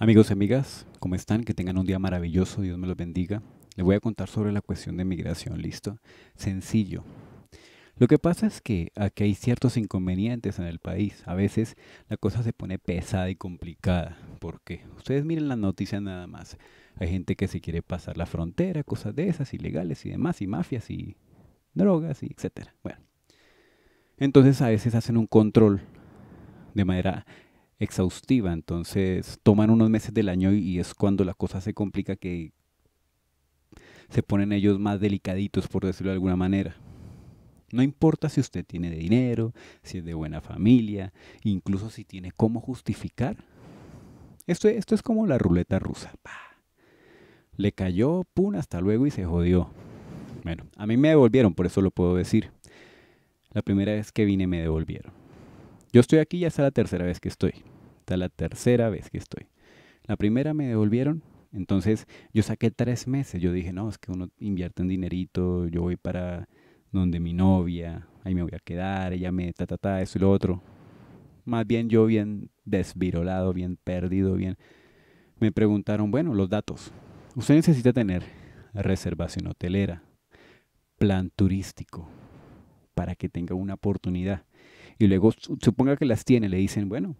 Amigos y amigas, ¿cómo están? Que tengan un día maravilloso, Dios me los bendiga. Les voy a contar sobre la cuestión de migración, ¿listo? Sencillo. Lo que pasa es que aquí hay ciertos inconvenientes en el país. A veces la cosa se pone pesada y complicada. porque Ustedes miren las noticias nada más. Hay gente que se quiere pasar la frontera, cosas de esas, ilegales y demás, y mafias y drogas y etcétera. Bueno. Entonces a veces hacen un control de manera exhaustiva, entonces toman unos meses del año y, es cuando la cosa se complica que se ponen ellos más delicaditos, por decirlo de alguna manera. No importa si usted tiene dinero, si es de buena familia, incluso si tiene cómo justificar. Esto, esto es como la ruleta rusa. Le cayó, pum, hasta luego y se jodió. Bueno, a mí me devolvieron, por eso lo puedo decir. La primera vez que vine me devolvieron. Yo estoy aquí, ya está la tercera vez que estoy. Está la tercera vez que estoy. La primera me devolvieron, entonces yo saqué tres meses. Yo dije, no, es que uno invierte en dinerito, yo voy para donde mi novia, ahí me voy a quedar, ella me ta, ta, ta, eso y lo otro. Más bien yo bien desvirolado, bien perdido, bien... Me preguntaron, bueno, los datos. Usted necesita tener reservación hotelera, plan turístico, para que tenga una oportunidad. Y luego, suponga que las tiene, le dicen, bueno,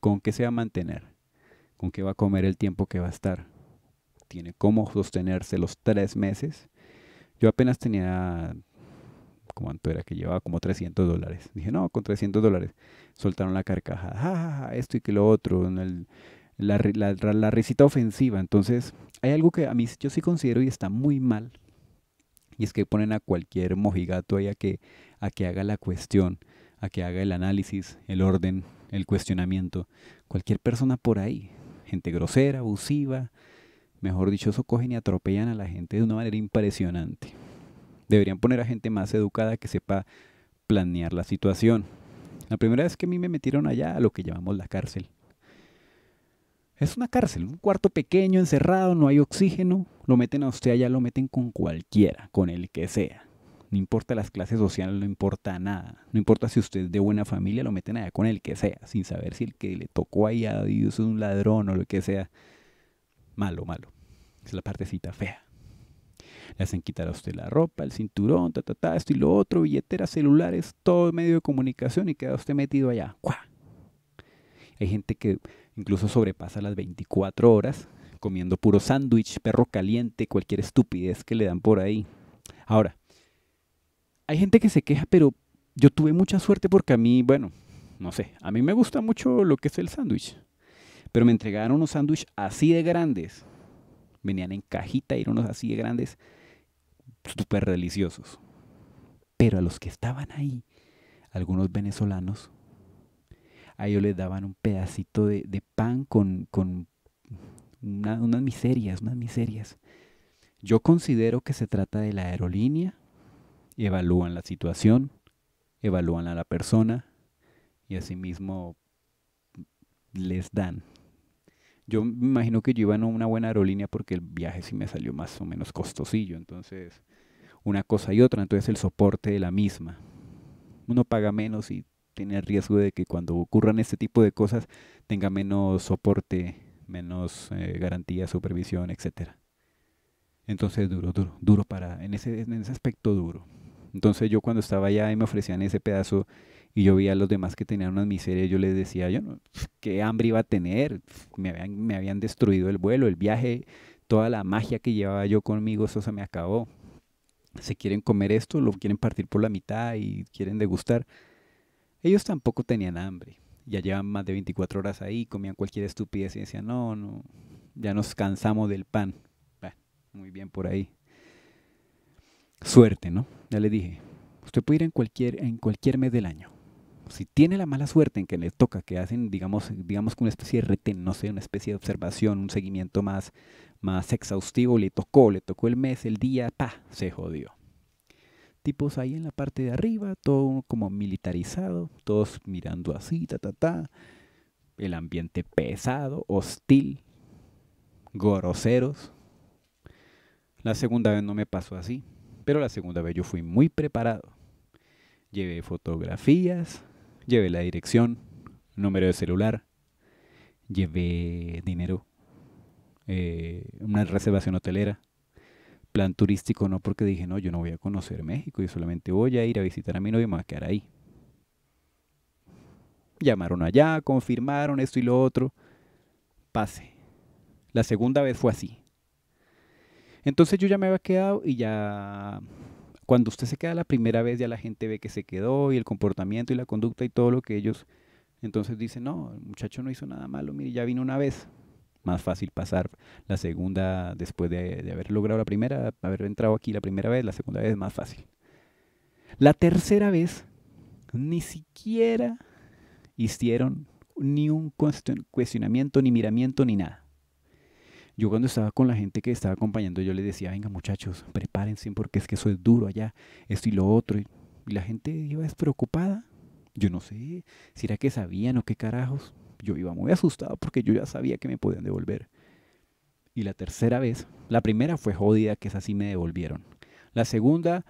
¿con qué se va a mantener? ¿Con qué va a comer el tiempo que va a estar? Tiene cómo sostenerse los tres meses. Yo apenas tenía, ¿cuánto era? Que llevaba como 300 dólares. Dije, no, con 300 dólares. Soltaron la carcajada, esto y que lo otro, la, risita ofensiva. Entonces, hay algo que a mí yo sí considero y está muy mal. Y es que ponen a cualquier mojigato ahí que, a que haga la cuestión a que haga el análisis, el orden, el cuestionamiento. Cualquier persona por ahí, gente grosera, abusiva, mejor dicho, eso cogen y atropellan a la gente de una manera impresionante. Deberían poner a gente más educada que sepa planear la situación. La primera vez que a mí me metieron allá a lo que llamamos la cárcel. Es una cárcel, un cuarto pequeño, encerrado, no hay oxígeno. Lo meten a usted allá, lo meten con cualquiera, con el que sea. No importa las clases sociales, no importa nada. No importa si usted es de buena familia, lo meten allá con el que sea, sin saber si el que le tocó ahí a Dios es un ladrón o lo que sea. Malo, malo. Es la partecita fea. Le hacen quitar a usted la ropa, el cinturón, ta, ta, ta, esto y lo otro, billetera, celulares, todo medio de comunicación y queda usted metido allá. Hay gente que incluso sobrepasa las 24 horas comiendo puro sándwich, perro caliente, cualquier estupidez que le dan por ahí. Ahora, hay gente que se queja, pero yo tuve mucha suerte porque a mí, bueno, no sé, a mí me gusta mucho lo que es el sándwich. Pero me entregaron unos sándwiches así de grandes. Venían en cajita y eran unos así de grandes, súper deliciosos. Pero a los que estaban ahí, algunos venezolanos, a ellos les daban un pedacito de, pan con, con unas miserias, unas miserias. Yo considero que se trata de la aerolínea evalúan la situación, evalúan a la persona y asimismo les dan. Yo me imagino que yo iba en una buena aerolínea porque el viaje sí me salió más o menos costosillo, entonces una cosa y otra, entonces el soporte de la misma. Uno paga menos y tiene el riesgo de que cuando ocurran este tipo de cosas tenga menos soporte, menos eh, garantía, supervisión, etc Entonces duro, duro, duro para, en ese, en ese aspecto duro. Entonces yo cuando estaba allá y me ofrecían ese pedazo y yo vi a los demás que tenían una miseria, yo les decía, yo qué hambre iba a tener, me habían, me habían destruido el vuelo, el viaje, toda la magia que llevaba yo conmigo, eso se me acabó. Se quieren comer esto, lo quieren partir por la mitad y quieren degustar. Ellos tampoco tenían hambre. Ya llevan más de 24 horas ahí, comían cualquier estupidez y decían, no, no, ya nos cansamos del pan. muy bien por ahí. Suerte, ¿no? Ya le dije, usted puede ir en cualquier, en cualquier mes del año. Si tiene la mala suerte en que le toca, que hacen, digamos, digamos una especie de reten no sé, una especie de observación, un seguimiento más, más exhaustivo, le tocó, le tocó el mes, el día, pa, se jodió tipos ahí en la parte de arriba, todo como militarizado, todos mirando así, ta, ta, ta. El ambiente pesado, hostil, groseros. La segunda vez no me pasó así. Pero la segunda vez yo fui muy preparado. Llevé fotografías, llevé la dirección, número de celular, llevé dinero, eh, una reservación hotelera, plan turístico no, porque dije, no, yo no voy a conocer México, yo solamente voy a ir a visitar a mi novio y me voy a quedar ahí. Llamaron allá, confirmaron esto y lo otro. Pase. La segunda vez fue así. Entonces yo ya me había quedado y ya cuando usted se queda la primera vez ya la gente ve que se quedó y el comportamiento y la conducta y todo lo que ellos entonces dicen, no, el muchacho no hizo nada malo, mire, ya vino una vez. Más fácil pasar la segunda después de, de haber logrado la primera, haber entrado aquí la primera vez, la segunda vez es más fácil. La tercera vez ni siquiera hicieron ni un cuestionamiento, ni miramiento, ni nada. Yo cuando estaba con la gente que estaba acompañando, yo les decía, venga muchachos, prepárense porque es que eso es duro allá, esto y lo otro. Y la gente iba despreocupada. Yo no sé si era que sabían o qué carajos. Yo iba muy asustado porque yo ya sabía que me podían devolver. Y la tercera vez, la primera fue jodida, que es así me devolvieron. La segunda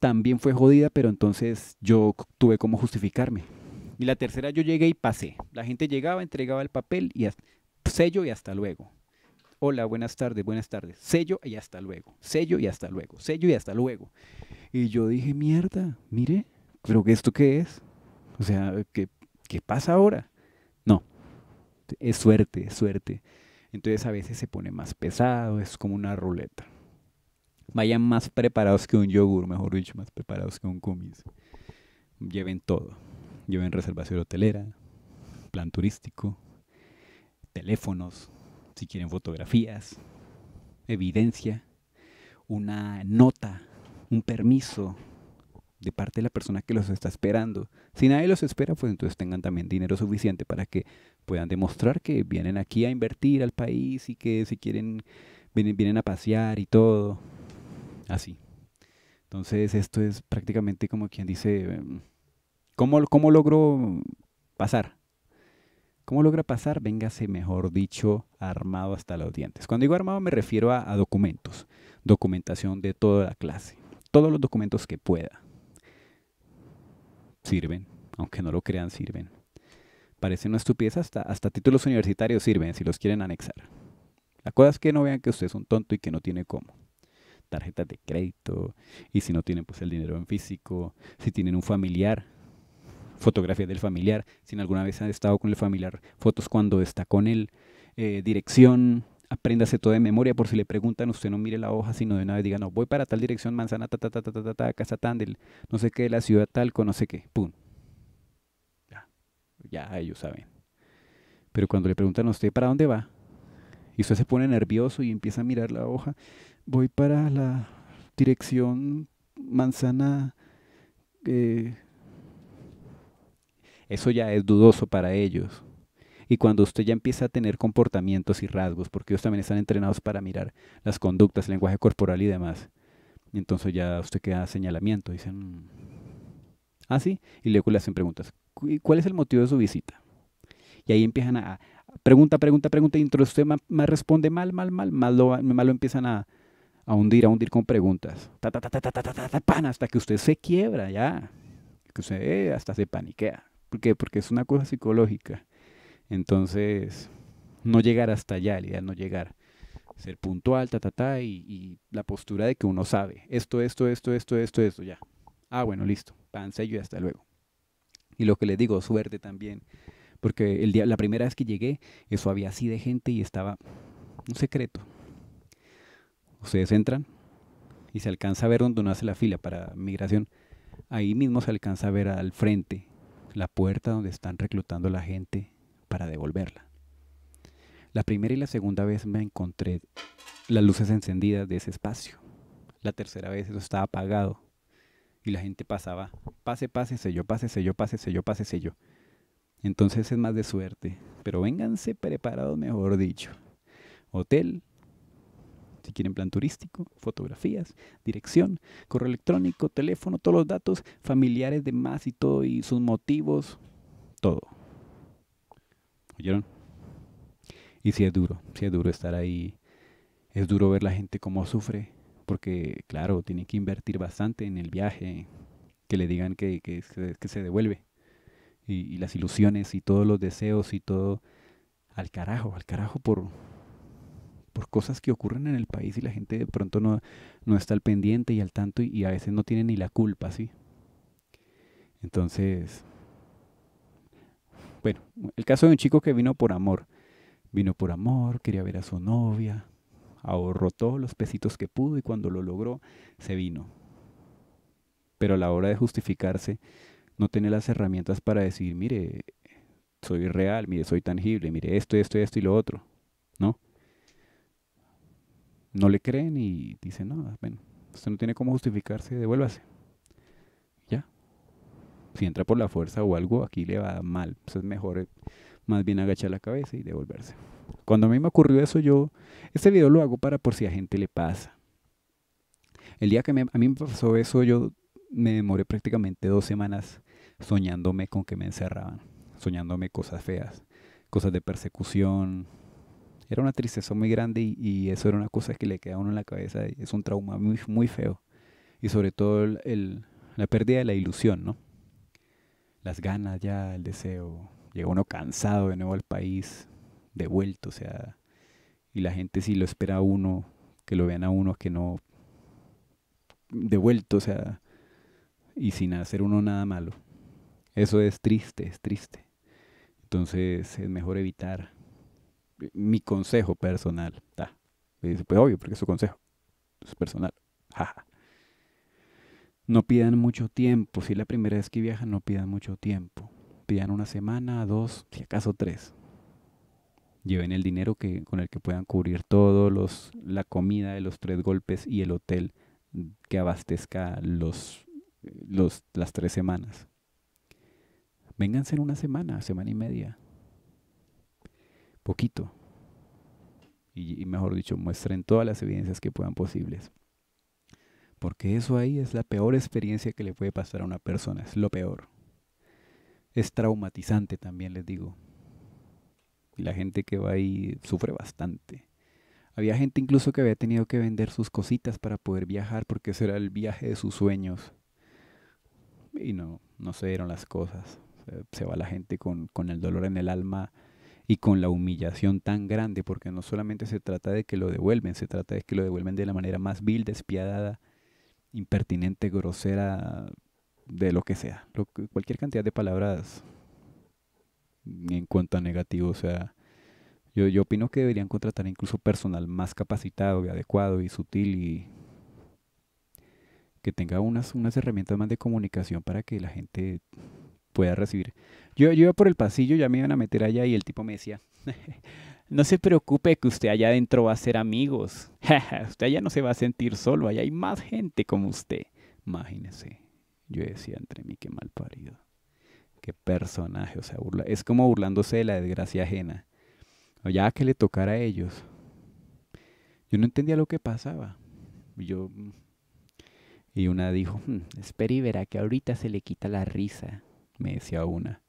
también fue jodida, pero entonces yo tuve como justificarme. Y la tercera yo llegué y pasé. La gente llegaba, entregaba el papel y sello y hasta luego hola, buenas tardes, buenas tardes, sello y hasta luego, sello y hasta luego, sello y hasta luego. Y yo dije, mierda, mire, pero ¿esto qué es? O sea, ¿qué, qué pasa ahora? No, es suerte, es suerte. Entonces a veces se pone más pesado, es como una ruleta. Vayan más preparados que un yogur, mejor dicho, más preparados que un cumis. Lleven todo. Lleven reservación hotelera, plan turístico, teléfonos, si quieren fotografías, evidencia, una nota, un permiso de parte de la persona que los está esperando. Si nadie los espera, pues entonces tengan también dinero suficiente para que puedan demostrar que vienen aquí a invertir al país y que si quieren vienen, vienen a pasear y todo. Así. Entonces esto es prácticamente como quien dice, em, ¿cómo, cómo logro pasar? ¿Cómo logra pasar? Véngase, mejor dicho, armado hasta los dientes. Cuando digo armado me refiero a, documentos, documentación de toda la clase, todos los documentos que pueda. Sirven, aunque no lo crean, sirven. Parece una estupidez, hasta, hasta títulos universitarios sirven si los quieren anexar. La cosa es que no vean que usted es un tonto y que no tiene cómo. Tarjetas de crédito, y si no tienen pues el dinero en físico, si tienen un familiar fotografías del familiar, si alguna vez han estado con el familiar, fotos cuando está con él, eh, dirección, apréndase todo de memoria por si le preguntan, usted no mire la hoja, sino de una vez diga, no, voy para tal dirección, manzana, ta, ta, ta, ta, ta, ta, casa tan, no sé qué, la ciudad tal, con no sé qué, pum. Ya, ya ellos saben. Pero cuando le preguntan a usted para dónde va, y usted se pone nervioso y empieza a mirar la hoja, voy para la dirección manzana eh, eso ya es dudoso para ellos. Y cuando usted ya empieza a tener comportamientos y rasgos, porque ellos también están entrenados para mirar las conductas, el lenguaje corporal y demás, entonces ya usted queda señalamiento. Dicen, mm, ah, sí, y luego le hacen preguntas. ¿Cuál es el motivo de su visita? Y ahí empiezan a, pregunta, pregunta, pregunta, y entonces usted más, responde mal, mal, mal, mal lo, mal empiezan a, a, hundir, a hundir con preguntas. Ta, ta, ta, pan, hasta que usted se quiebra ya. Que usted eh, hasta se paniquea. ¿Por qué? Porque es una cosa psicológica. Entonces, no llegar hasta allá, la idea no llegar. Ser puntual, ta, ta, ta, y, la postura de que uno sabe. Esto, esto, esto, esto, esto, esto, ya. Ah, bueno, listo. Panse yo y hasta luego. Y lo que les digo, suerte también. Porque el día, la primera vez que llegué, eso había así de gente y estaba un secreto. Ustedes entran y se alcanza a ver donde uno hace la fila para migración. Ahí mismo se alcanza a ver al frente la puerta donde están reclutando la gente para devolverla. La primera y la segunda vez me encontré las luces encendidas de ese espacio. La tercera vez eso estaba apagado y la gente pasaba, pase, pase, yo, pase, yo, pase, yo, pase, yo. Entonces es más de suerte, pero vénganse preparados, mejor dicho. Hotel, si quieren plan turístico, fotografías, dirección, correo electrónico, teléfono, todos los datos, familiares de más y todo, y sus motivos, todo. ¿Oyeron? Y si sí es duro, si sí es duro estar ahí, es duro ver la gente cómo sufre, porque claro, tienen que invertir bastante en el viaje, que le digan que, que, se devuelve, y las ilusiones y todos los deseos y todo al carajo, al carajo por, por cosas que ocurren en el país y la gente de pronto no, no está al pendiente y al tanto y, y a veces no tiene ni la culpa, ¿sí? Entonces, bueno, el caso de un chico que vino por amor. Vino por amor, quería ver a su novia, ahorró todos los pesitos que pudo y cuando lo logró, se vino. Pero a la hora de justificarse, no tiene las herramientas para decir, mire, soy real, mire, soy tangible, mire, esto, esto, esto y lo otro, ¿no? no le creen y dicen, no, bueno, usted no tiene cómo justificarse, devuélvase. Ya. Si entra por la fuerza o algo, aquí le va mal. Pues es mejor eh, más bien agachar la cabeza y devolverse. Cuando a mí me ocurrió eso, yo, este video lo hago para por si a gente le pasa. El día que a mí me pasó eso, yo me demoré prácticamente dos semanas soñándome con que me encerraban, soñándome cosas feas, cosas de persecución, era una tristeza muy grande y, eso era una cosa que le queda a uno en la cabeza. Es un trauma muy, muy feo. Y sobre todo la pérdida de la ilusión, ¿no? Las ganas ya, el deseo. Llega uno cansado de nuevo al país, devuelto, o sea. Y la gente sí lo espera a uno, que lo vean a uno, que no. Devuelto, o sea. Y sin hacer uno nada malo. Eso es triste, es triste. Entonces es mejor evitar mi consejo personal. Ta. dice, pues obvio, porque es su consejo. Es personal. No pidan mucho tiempo. Si es la primera vez que viajan, no pidan mucho tiempo. Pidan una semana, dos, si acaso tres. Lleven el dinero que, con el que puedan cubrir todo, los, la comida de los tres golpes y el hotel que abastezca los, los, las tres semanas. Vénganse en una semana, semana y media poquito. Y, mejor dicho, muestren todas las evidencias que puedan posibles. Porque eso ahí es la peor experiencia que le puede pasar a una persona, es lo peor. Es traumatizante también, les digo. Y la gente que va ahí sufre bastante. Había gente incluso que había tenido que vender sus cositas para poder viajar porque ese era el viaje de sus sueños. Y no, no se dieron las cosas. Se, se va la gente con, con el dolor en el alma y con la humillación tan grande, porque no solamente se trata de que lo devuelven, se trata de que lo devuelven de la manera más vil, despiadada, impertinente, grosera, de lo que sea, cualquier cantidad de palabras en cuanto a negativo, o sea, yo, yo opino que deberían contratar incluso personal más capacitado y adecuado y sutil y que tenga unas, unas herramientas más de comunicación para que la gente pueda recibir. Yo, iba por el pasillo, ya me iban a meter allá y el tipo me decía, no se preocupe que usted allá adentro va a ser amigos. usted allá no se va a sentir solo, allá hay más gente como usted. Imagínese. Yo decía entre mí, qué mal parido. Qué personaje, o sea, burla. Es como burlándose de la desgracia ajena. O ya que le tocara a ellos. Yo no entendía lo que pasaba. Yo. Y una dijo, hmm, espera y verá que ahorita se le quita la risa me decía una.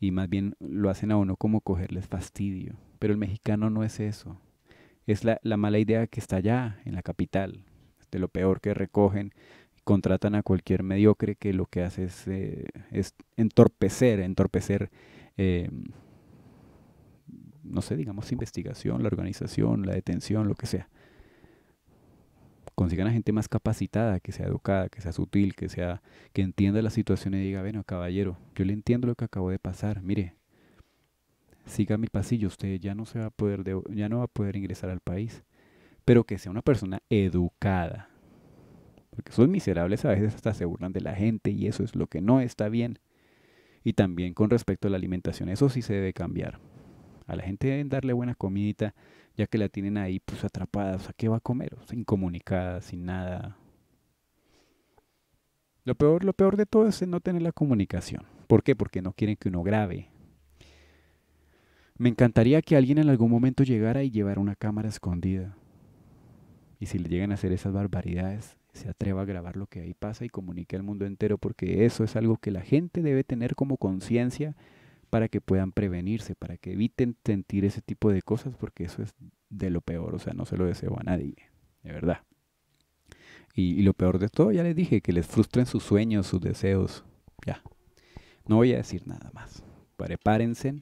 Y más bien lo hacen a uno como cogerles fastidio. Pero el mexicano no es eso. Es la, la mala idea que está allá, en la capital. de lo peor que recogen, contratan a cualquier mediocre que lo que hace es, eh, es entorpecer, entorpecer, em, no sé, digamos, investigación, la organización, la detención, lo que sea consigan a gente más capacitada, que sea educada, que sea sutil, que sea que entienda la situación y diga, bueno, caballero, yo le entiendo lo que acabo de pasar, mire, siga mi pasillo, usted ya no se va a poder de, ya no va a poder ingresar al país, pero que sea una persona educada. Porque son miserables a veces hasta se burlan de la gente y eso es lo que no está bien. Y también con respecto a la alimentación, eso sí se debe cambiar. A la gente deben darle buena comidita, ya que la tienen ahí pues atrapada, o sea, ¿qué va a comer? Sin incomunicada, sin nada. Lo peor, lo peor de todo es no tener la comunicación. ¿Por qué? Porque no quieren que uno grabe. Me encantaría que alguien en algún momento llegara y llevara una cámara escondida. Y si le llegan a hacer esas barbaridades, se atreva a grabar lo que ahí pasa y comunique al mundo entero, porque eso es algo que la gente debe tener como conciencia para que puedan prevenirse, para que eviten sentir ese tipo de cosas, porque eso es de lo peor, o sea, no se lo deseo a nadie, de verdad. Y, lo peor de todo, ya les dije, que les frustren sus sueños, sus deseos, ya. No voy a decir nada más. Prepárense,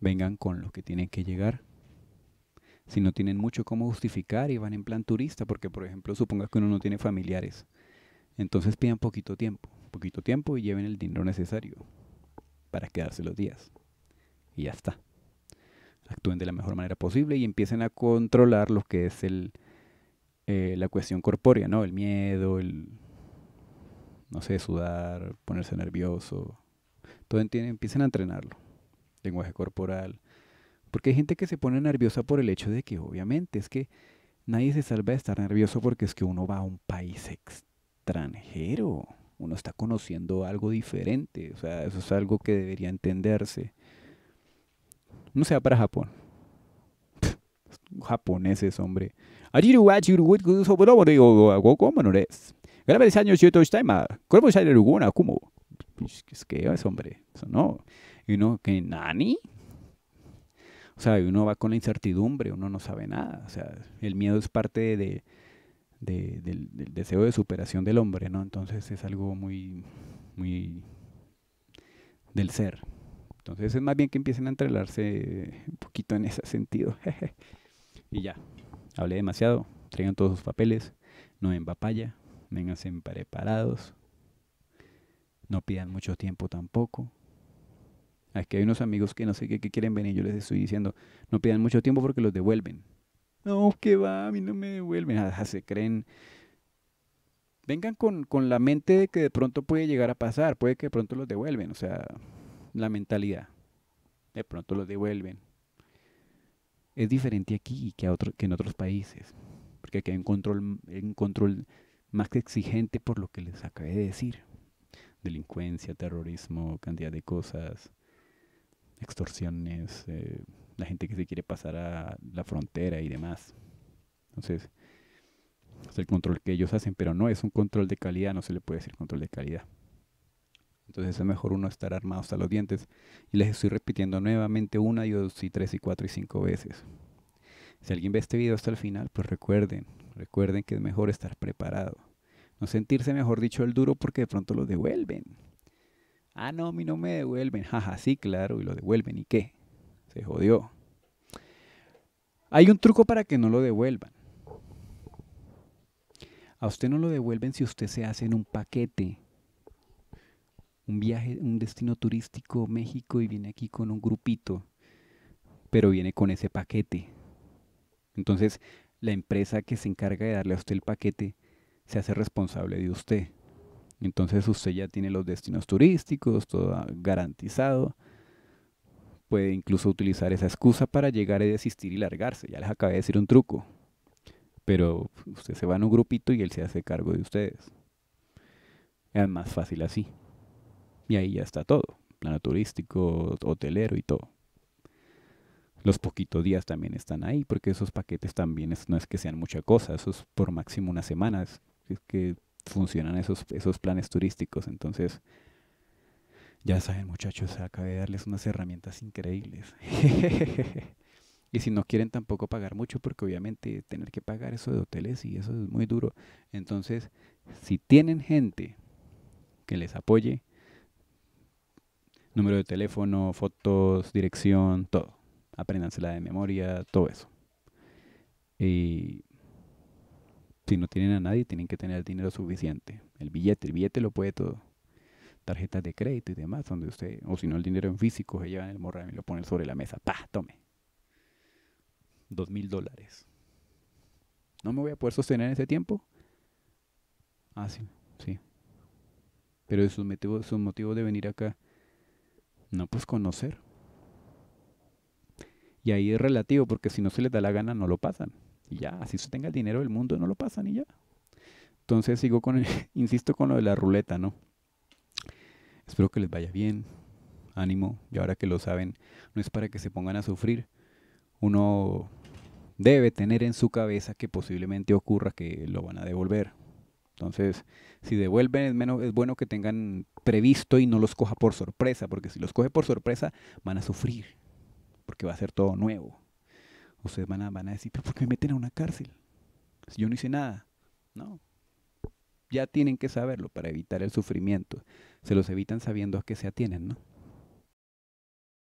vengan con lo que tienen que llegar. Si no tienen mucho cómo justificar y van en plan turista, porque por ejemplo, supongas que uno no tiene familiares, entonces pidan poquito tiempo, poquito tiempo y lleven el dinero necesario para quedarse los días. Y ya está. Actúen de la mejor manera posible y empiecen a controlar lo que es el, eh, la cuestión corpórea, ¿no? El miedo, el, no sé, sudar, ponerse nervioso. Todo empiecen a entrenarlo. Lenguaje corporal. Porque hay gente que se pone nerviosa por el hecho de que, obviamente, es que nadie se salva de estar nervioso porque es que uno va a un país extranjero uno está conociendo algo diferente. O sea, eso es algo que debería entenderse. No sea para Japón. Japoneses, hombre. es. años yo estoy ¿Cómo Es que es hombre, eso no. Y uno que nani. O sea, uno va con la incertidumbre, uno no sabe nada. O sea, el miedo es parte de, del, deseo de superación del hombre, ¿no? Entonces es algo muy, muy del ser. Entonces es más bien que empiecen a entrelarse un poquito en ese sentido. y ya, hablé demasiado, traigan todos sus papeles, no en papaya, vénganse preparados, no pidan mucho tiempo tampoco. aquí hay unos amigos que no sé qué, qué quieren venir, yo les estoy diciendo, no pidan mucho tiempo porque los devuelven. No, ¿qué va, a mí no me devuelven. se creen. Vengan con, con la mente de que de pronto puede llegar a pasar, puede que de pronto los devuelven, o sea, la mentalidad. De pronto los devuelven. Es diferente aquí que, a que en otros países, porque aquí hay un control, control más que exigente por lo que les acabé de decir. Delincuencia, terrorismo, cantidad de cosas, extorsiones, eh, la gente que se quiere pasar a la frontera y demás. Entonces, es el control que ellos hacen, pero no es un control de calidad, no se le puede decir control de calidad. Entonces es mejor uno estar armado hasta los dientes. Y les estoy repitiendo nuevamente una y dos y tres y cuatro y cinco veces. Si alguien ve este video hasta el final, pues recuerden, recuerden que es mejor estar preparado. No sentirse, mejor dicho, el duro porque de pronto lo devuelven. Ah, no, a mí no me devuelven. Jaja, sí, claro, y lo devuelven. ¿Y qué? jodió. Hay un truco para que no lo devuelvan. A usted no lo devuelven si usted se hace en un paquete. Un viaje, un destino turístico México y viene aquí con un grupito, pero viene con ese paquete. Entonces, la empresa que se encarga de darle a usted el paquete se hace responsable de usted. Entonces usted ya tiene los destinos turísticos, todo garantizado, puede incluso utilizar esa excusa para llegar a desistir y largarse. Ya les acabé de decir un truco. Pero usted se va en un grupito y él se hace cargo de ustedes. Es más fácil así. Y ahí ya está todo. Plano turístico, hotelero y todo. Los poquitos días también están ahí, porque esos paquetes también no es que sean mucha cosa, eso por máximo unas semanas. Es que funcionan esos, esos planes turísticos. Entonces, ya saben, muchachos, acabé de darles unas herramientas increíbles. y si no quieren tampoco pagar mucho, porque obviamente tener que pagar eso de hoteles y eso es muy duro. Entonces, si tienen gente que les apoye, número de teléfono, fotos, dirección, todo. Apréndansela de memoria, todo eso. Y si no tienen a nadie, tienen que tener el dinero suficiente. El billete, el billete lo puede todo tarjetas de crédito y demás, donde usted, o si no el dinero en físico, se lleva en el morral y lo pone sobre la mesa. ¡Pah! Tome. Dos mil dólares. ¿No me voy a poder sostener ese tiempo? Ah, sí, sí. Pero su motivo, sus motivo de venir acá, no, pues conocer. Y ahí es relativo, porque si no se les da la gana, no lo pasan. Y ya, así se tenga el dinero del mundo, no lo pasan y ya. Entonces sigo con, el, insisto con lo de la ruleta, ¿no? Espero que les vaya bien, ánimo, y ahora que lo saben, no es para que se pongan a sufrir. Uno debe tener en su cabeza que posiblemente ocurra que lo van a devolver. Entonces, si devuelven, es, menos, bueno que tengan previsto y no los coja por sorpresa, porque si los coge por sorpresa, van a sufrir, porque va a ser todo nuevo. Ustedes van a, van a decir, pero ¿por qué me meten a una cárcel? Si yo no hice nada. No. Ya tienen que saberlo para evitar el sufrimiento se los evitan sabiendo a qué se atienen, ¿no?